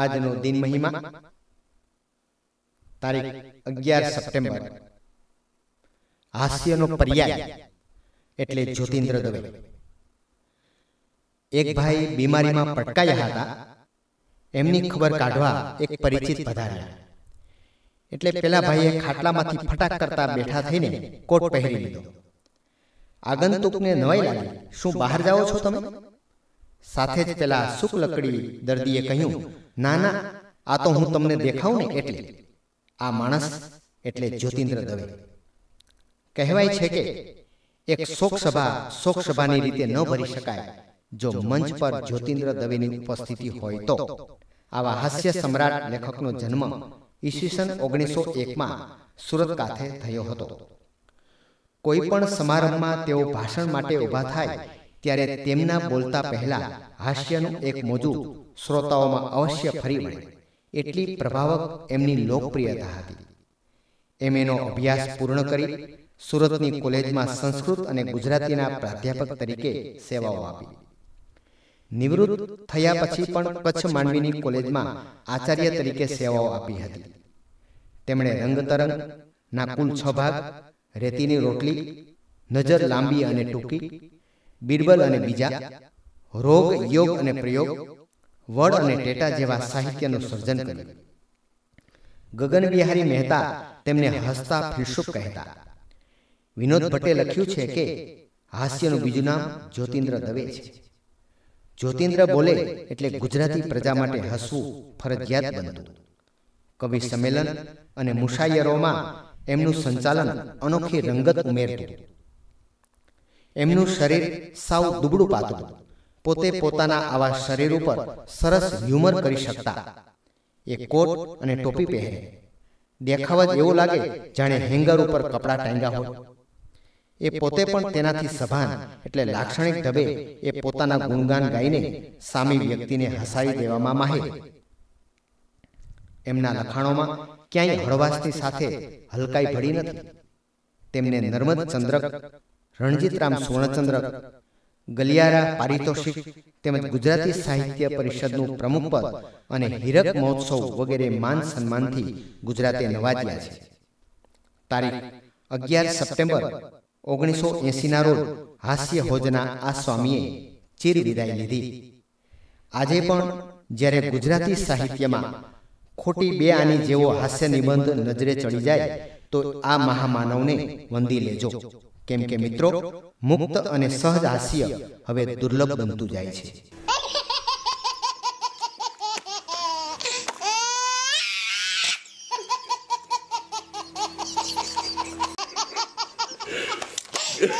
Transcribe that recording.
આજનો દિન મહિમા તારીખ અગિયાર સપ્ટેમ્બર હાસ્યનો પર્યાય એટલે જ્યોતિન્દ્ર દવે એક ભાઈ બીમારીમાં પટકાયા હતા એમની ખબર કાઢવા એક પરિચિત પધાર્યા એટલે પેલા ભાઈએ ખાટલામાંથી ફટાક કરતા બેઠા થઈને કોટ પહેરી લીધો આગંતુકને નવાઈ લાગી શું બહાર જાઓ છો તમે સાથે જ પેલા સુખ લકડી દર્દીએ કહ્યું ના ના આ તો હું તમને દેખાઉં ને એટલે આ માણસ એટલે જ્યોતિન્દ્ર દવે કહેવાય છે કે એક શોકસભા શોકસભાની રીતે ન ભરી શકાય જો મંચ પર જ્યોતિન્દ્ર દવેની ઉપસ્થિતિ હોય તો આવા હાસ્ય સમ્રાટ લેખકનો જન્મ ઈસવીસન ઓગણીસો એકમાં સુરત કાંઠે થયો હતો કોઈ પણ સમારંભમાં તેઓ ભાષણ માટે ઊભા થાય ત્યારે તેમના બોલતા પહેલા હાસ્યનું એક મોજું શ્રોતાઓમાં અવશ્ય ફરી વળે એટલી પ્રભાવક એમની લોકપ્રિયતા હતી એમ અભ્યાસ પૂર્ણ કરી સુરતની કોલેજમાં સંસ્કૃત અને ગુજરાતીના પ્રાધ્યાપક તરીકે સેવાઓ આપી નિવૃત્ત થયા પછી પણ કચ્છ માંડવીની કોલેજમાં આચાર્ય તરીકે સેવાઓ આપી હતી તેમણે રંગતરંગ ના કુલ છ ભાગ રેતીની રોટલી નજર લાંબી અને ટૂંકી બિરબલ અને બીજા રોગ યોગ અને પ્રયોગ વડ અને ટેટા જેવા સાહિત્યનું સર્જન કર્યું ગગન મહેતા તેમને હસતા ફિલસુફ કહેતા વિનોદ ભટ્ટે લખ્યું છે કે હાસ્યનું બીજું નામ જ્યોતિન્દ્ર દવે છે જ્યોતિન્દ્ર બોલે એટલે ગુજરાતી પ્રજા માટે હસવું ફરજિયાત બનતું કવિ સંમેલન અને મુશાયરોમાં એમનું સંચાલન અનોખી રંગત ઉમેરતું એમનું શરીર સાવ દુબળું પાતું પોતે પોતાના આવા શરીર ઉપર સરસ હ્યુમર કરી શકતા એ કોટ અને ટોપી પહેરે દેખાવ જ એવું લાગે જાણે હેંગર ઉપર કપડાં ટાંગ્યા હોય એ પોતે પણ તેનાથી સભાન એટલે લાક્ષણિક ઢબે એ પોતાના ગુણગાન ગાઈને સામી વ્યક્તિને હસાવી દેવામાં માહે એમના લખાણોમાં ક્યાંય હળવાશની સાથે હલકાઈ ભળી નથી તેમને નર્મદ ચંદ્રક રણજીતરામ સુવર્ણચંદ્રક ગલિયારા પારિતોષિક તેમજ ગુજરાતી સાહિત્ય પરિષદનું પ્રમુખ પદ અને હીરક મહોત્સવ વગેરે માન સન્માનથી ગુજરાતે નવાજ્યા છે તારીખ અગિયાર સપ્ટેમ્બર ઓગણીસો એંસીના રોજ હાસ્ય હોજના આ સ્વામીએ ચીર વિદાય લીધી આજે પણ જ્યારે ગુજરાતી સાહિત્યમાં ખોટી બે આની જેવો હાસ્ય નિબંધ નજરે ચડી જાય તો આ મહામાનવને વંદી લેજો કેમ કે મિત્રો મુક્ત અને સહજ હાસ્ય હવે દુર્લભ બનતું જાય છે